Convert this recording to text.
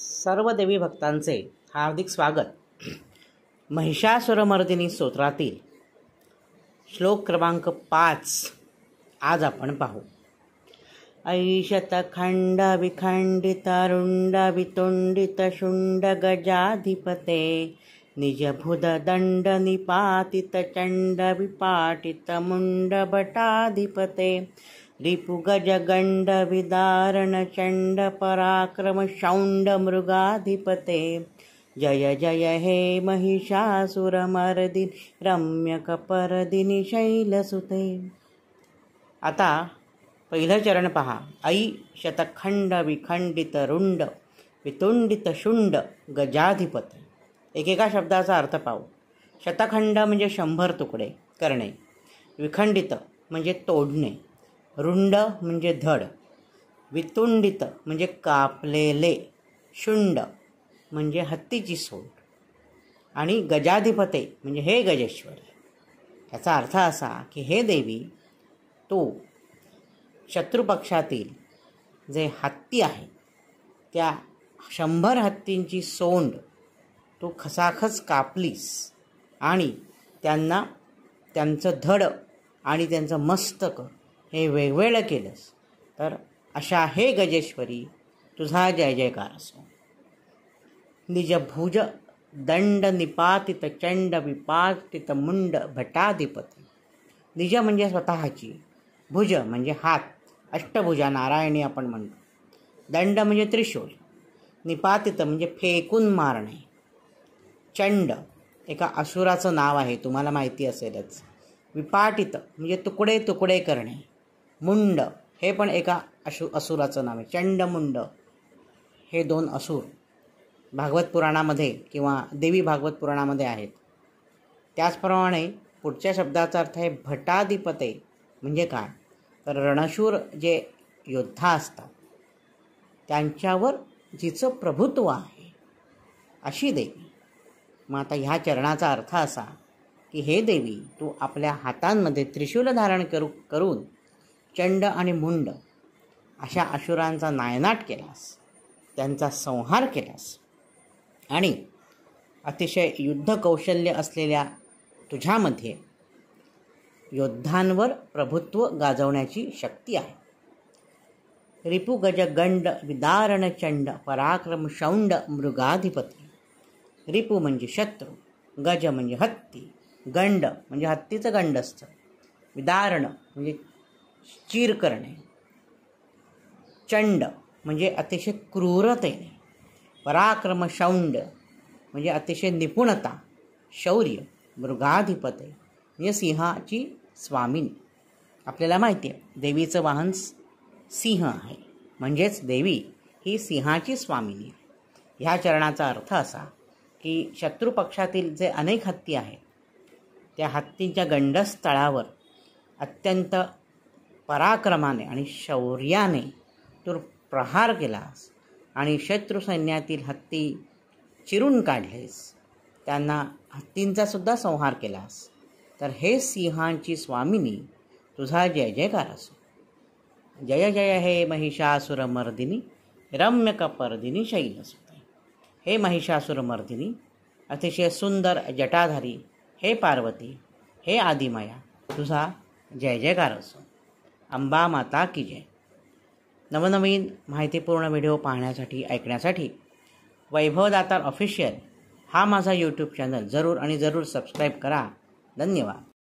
सर्व देवी भक्तांचे हार्दिक स्वागत महिषासुरमर्दिनी स्तोत्रातील श्लोक क्रमांक पाच आज आपण पाहू ऐशत खंड रुंड वितुंडित शुंड गजाधिपते निजभुद दंड निपातित चंड विपाटित मुंड बटाधिपते विदारण चंड पराक्रम शौंड मृगाधिपते जय जय हे महिषासुरमर्दि रम्यकपरदिनी शैलसुते आता पहिलं चरण पहा आई शतखंड विखंडित रुंड वितुंडित शुंड गजाधिपत एकेका शब्दाचा अर्थ पाहू शतखंड म्हणजे शंभर तुकडे करणे विखंडित म्हणजे तोडणे रुंड म्हणजे धड वितुंडित म्हणजे कापलेले शुंड म्हणजे हत्तीची सोंड आणि गजाधिपते म्हणजे हे गजेश्वर याचा अर्थ असा की हे देवी तो शत्रुपक्षातील जे हत्ती आहे त्या शंभर हत्तींची सोंड तू खसाखस कापलीस आणि त्यांना त्यांचं धड आणि त्यांचं मस्तक हे वेगवेगळं केलंस तर अशा हे गजेश्वरी तुझा जय जयकार असो भुज दंड निपातित चंड विपातित मुंड भटाधिपती निज म्हणजे स्वतःची भुज म्हणजे हात अष्टभुजा नारायणी आपण म्हणतो दंड म्हणजे त्रिशूल निपातित म्हणजे फेकून मारणे चंड एका असुराचं नाव आहे तुम्हाला माहिती असेलच विपाटित म्हणजे तुकडे तुकडे करणे मुंड हे पण एका अशु असुराचं नाव आहे चंडमुंड हे दोन असूर भागवत पुराणामध्ये किंवा देवी भागवत पुराणामध्ये आहेत त्याचप्रमाणे पुढच्या शब्दाचा अर्थ आहे भटाधिपते म्हणजे काय तर रणशूर जे योद्धा असतात त्यांच्यावर जिचं प्रभुत्व आहे अशी देवी मग आता ह्या चरणाचा अर्थ असा की हे देवी तू आपल्या हातांमध्ये त्रिशूल धारण करू करून चंड आणि मुंड अशा अशुरांचा नायनाट केलास त्यांचा संहार केलास आणि अतिशय युद्ध कौशल्य असलेल्या तुझ्यामध्ये योद्धांवर प्रभुत्व गाजवण्याची शक्ती आहे गज गंड विदारण चंड पराक्रम शौंड मृगाधिपती रिपू म्हणजे शत्रू गज म्हणजे हत्ती गंड म्हणजे हत्तीचं गंड असतं विदारण म्हणजे चीर करणे चंड म्हणजे अतिशय क्रूरतेने पराक्रम शौंड म्हणजे अतिशय निपुणता शौर्य मृगाधिपते म्हणजे सिंहाची स्वामिनी आपल्याला माहिती आहे देवीचं वाहन सिंह आहे म्हणजेच देवी ही सिंहाची स्वामिनी आहे ह्या चरणाचा अर्थ असा की शत्रुपक्षातील जे अनेक हत्ती आहेत त्या हत्तींच्या गंडस्थळावर अत्यंत पराक्रमाने आणि शौर्याने तू प्रहार केलास आणि शत्रुसैन्यातील हत्ती चिरून काढलेस त्यांना हत्तींचासुद्धा संहार केलास तर हे सिंहांची स्वामिनी तुझा जय जयकार असो जय जय हे महिषासुरमर्दिनी रम्य कपर्दिनी शैल सुद्धा हे महिषासुरमर्दिनी अतिशय सुंदर जटाधारी हे पार्वती हे आदिमाया तुझा जय जयकार असो अंबा माता की जय नवनवीन माहितीपूर्ण व्हिडिओ पाहण्यासाठी ऐकण्यासाठी वैभव ऑफिशियल हा माझा यूट्यूब चॅनल जरूर आणि जरूर सबस्क्राईब करा धन्यवाद